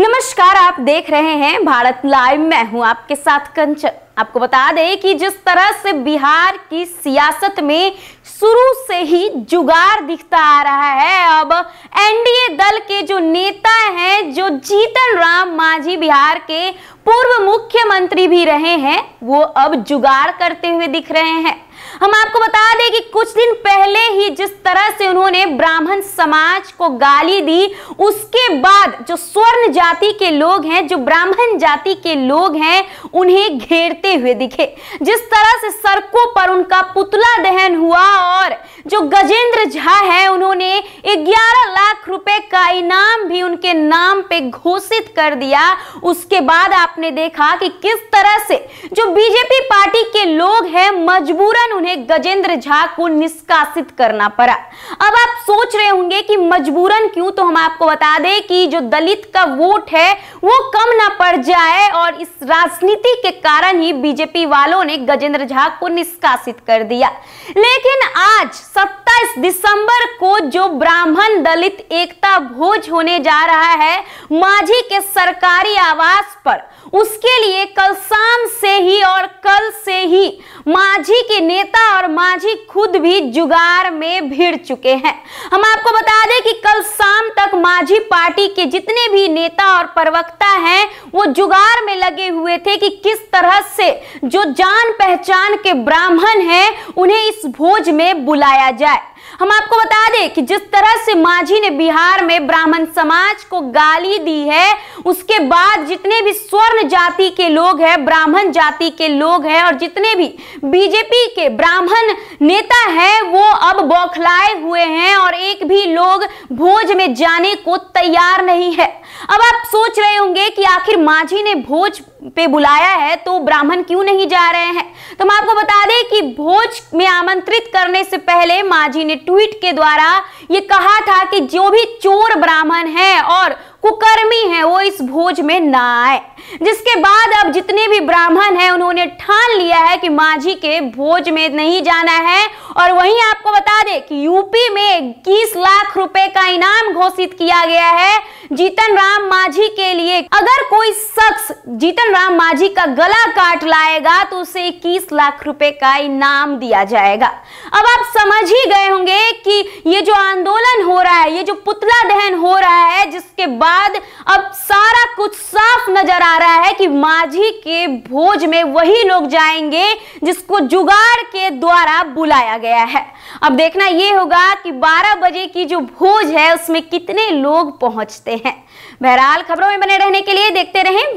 नमस्कार आप देख रहे हैं भारत लाइव मैं हूं आपके साथ कंचन आपको बता दें कि जिस तरह से बिहार की सियासत में शुरू से ही जुगाड़ दिखता आ रहा है अब एनडीए दल के जो नेता हैं जो जीतन राम मांझी बिहार के पूर्व मुख्यमंत्री भी रहे हैं वो अब जुगाड़ करते हुए दिख रहे हैं हम आपको बता दें कि कुछ दिन पहले ही जिस तरह से उन्होंने ब्राह्मण समाज को गाली दी उसके बाद जो स्वर्ण जाति के लोग हैं जो ब्राह्मण जाति के लोग हैं उन्हें घेरते हुए दिखे जिस तरह से सड़कों पर उनका पुतला दहन हुआ और जो गजेंद्र झा है उन्होंने 11 लाख रुपए का इनाम भी उनके नाम पे घोषित कर दिया उसके बाद आपने देखा कि किस तरह से जो बीजेपी पार्टी के लोग हैं मजबूरन उन्हें गजेंद्र झा को निष्कासित करना पड़ा अब आप सोच रहे होंगे कि मजबूरन क्यों तो हम आपको बता दें कि जो दलित का वोट है वो कम ना पड़ जाए और इस राजनीति के कारण ही बीजेपी वालों ने गजेंद्र झा को निष्कासित कर दिया लेकिन आज 27 दिसंबर को जो ब्राह्मण दलित एकता भोज होने जा रहा है माझी के सरकारी आवास पर उसके लिए कल शाम से ही और कल से ही माझी के नेता और माझी खुद भी जुगाड़ में भिड़ चुके हैं हम आपको बता दें कि कल शाम तक माझी पार्टी के जितने भी नेता और प्रवक्ता हैं वो जुगाड़ में लगे हुए थे कि किस तरह से जो जान पहचान के ब्राह्मण हैं उन्हें इस भोज में बुलाया जाए हम आपको बता दें कि जिस तरह से माझी ने बिहार में ब्राह्मण समाज को गाली दी है उसके बाद जितने भी स्वर्ण जाति के लोग हैं ब्राह्मण जाति के लोग हैं और जितने भी बीजेपी के ब्राह्मण नेता हैं वो अब बौखलाए हुए हैं और एक भी लोग भोज में जाने को तैयार नहीं है अब आप सोच रहे होंगे कि आखिर माझी ने भोज पे बुलाया है तो ब्राह्मण क्यों नहीं जा रहे हैं तो हम आपको बता दें कि भोज में आमंत्रित करने से पहले माझी ने ट्वीट के द्वारा ये कहा था कि जो भी चोर ब्राह्मण है और कुकर्मी है वो इस भोज में ना आए जिसके बाद अब जितने भी ब्राह्मण हैं उन्होंने ठान लिया है कि माझी के भोज में नहीं जाना है और वहीं आपको बता दें कि यूपी में 21 लाख रुपए का इनाम घोषित किया गया है जीतन राम माझी के लिए अगर कोई शख्स जीतन राम माझी का गला काट लाएगा तो उसे इक्कीस लाख रुपए का इनाम दिया जाएगा अब आप समझ ही गए होंगे कि ये जो आंदोलन हो रहा है ये जो पुतला दहन हो रहा है जिसके बाद अब सारा कुछ साफ नजर आ रहा है कि माझी के भोज में वही लोग जाएंगे जिसको जुगाड़ के द्वारा बुलाया गया है अब देखना यह होगा कि 12 बजे की जो भोज है उसमें कितने लोग पहुंचते हैं बहरहाल खबरों में बने रहने के लिए देखते रहें